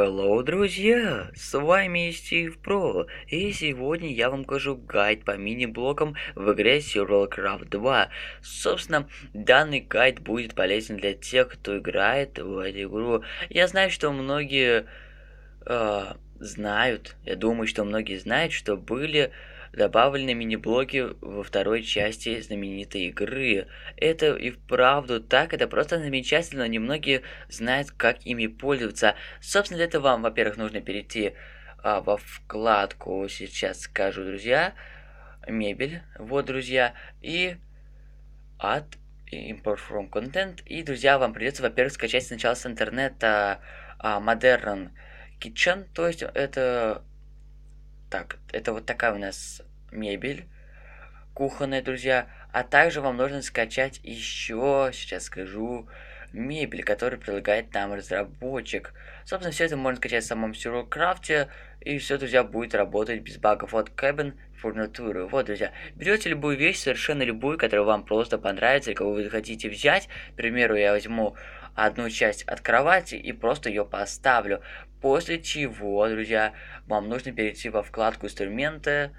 Hello, друзья! С вами Стив Про, и сегодня я вам покажу гайд по мини-блокам в игре Serial Craft 2. Собственно, данный гайд будет полезен для тех, кто играет в эту игру. Я знаю, что многие э, знают, я думаю, что многие знают, что были добавлены мини блоки во второй части знаменитой игры. Это и вправду так, это просто замечательно, немногие знают, как ими пользоваться. Собственно, для этого вам, во-первых, нужно перейти а, во вкладку, сейчас скажу, друзья, мебель, вот, друзья, и от Import from Content. И, друзья, вам придется, во-первых, скачать сначала с интернета а, Modern Китчен, то есть это... Так, это вот такая у нас мебель кухонная, друзья. А также вам нужно скачать еще, сейчас скажу, мебель, которую предлагает нам разработчик. Собственно, все это можно скачать в самом Сюрокрафте и все, друзья, будет работать без багов. Вот Cabin фурнитуры. Вот, друзья, берете любую вещь, совершенно любую, которая вам просто понравится, и кого вы хотите взять. К примеру, я возьму одну часть от кровати и просто ее поставлю. После чего, друзья, вам нужно перейти во вкладку инструменты.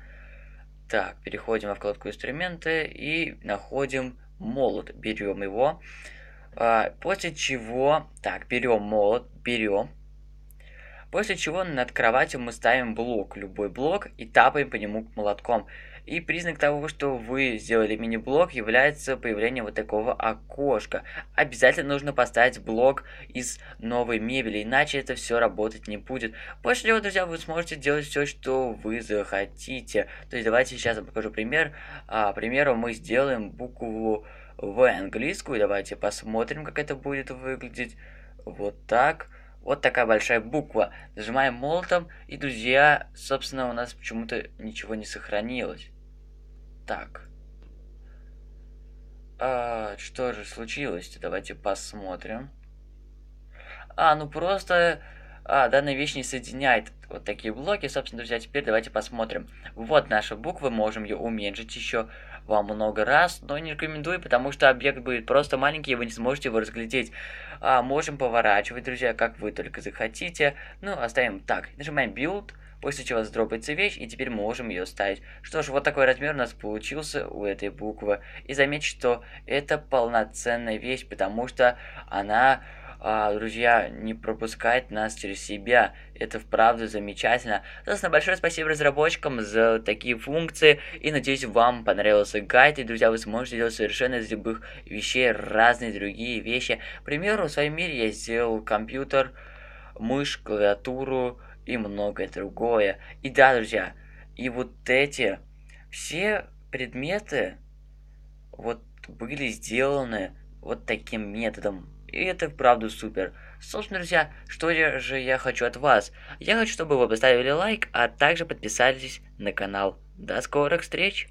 Так, переходим во вкладку инструменты и находим молот. Берем его. А, после чего... Так, берем молот, берем. После чего над кроватью мы ставим блок, любой блок, и тапаем по нему молотком. И признак того, что вы сделали мини-блок, является появление вот такого окошка. Обязательно нужно поставить блок из новой мебели, иначе это все работать не будет. После чего, друзья, вы сможете делать все, что вы захотите. То есть давайте сейчас я покажу пример. А, к примеру, мы сделаем букву в английскую. Давайте посмотрим, как это будет выглядеть. Вот так. Вот такая большая буква. Нажимаем молотом, и, друзья, собственно, у нас почему-то ничего не сохранилось. Так. А, что же случилось Давайте посмотрим. А, ну просто а, данная вещь не соединяет вот такие блоки. Собственно, друзья, теперь давайте посмотрим. Вот наша буква, можем ее уменьшить еще вам много раз, но не рекомендую, потому что объект будет просто маленький, и вы не сможете его разглядеть. А, можем поворачивать, друзья, как вы только захотите. Ну, оставим так. Нажимаем Build, после чего сдропается вещь, и теперь можем ее ставить. Что ж, вот такой размер у нас получился у этой буквы. И заметь, что это полноценная вещь, потому что она а, друзья, не пропускать нас через себя. Это вправду замечательно. Собственно, большое спасибо разработчикам за такие функции. И надеюсь, вам понравился гайд. И, друзья, вы сможете делать совершенно из любых вещей разные другие вещи. К примеру, в своем мире я сделал компьютер, мышь, клавиатуру и многое другое. И да, друзья, и вот эти все предметы вот были сделаны вот таким методом и это вправду супер. Собственно, друзья, что же я хочу от вас? Я хочу, чтобы вы поставили лайк, а также подписались на канал. До скорых встреч!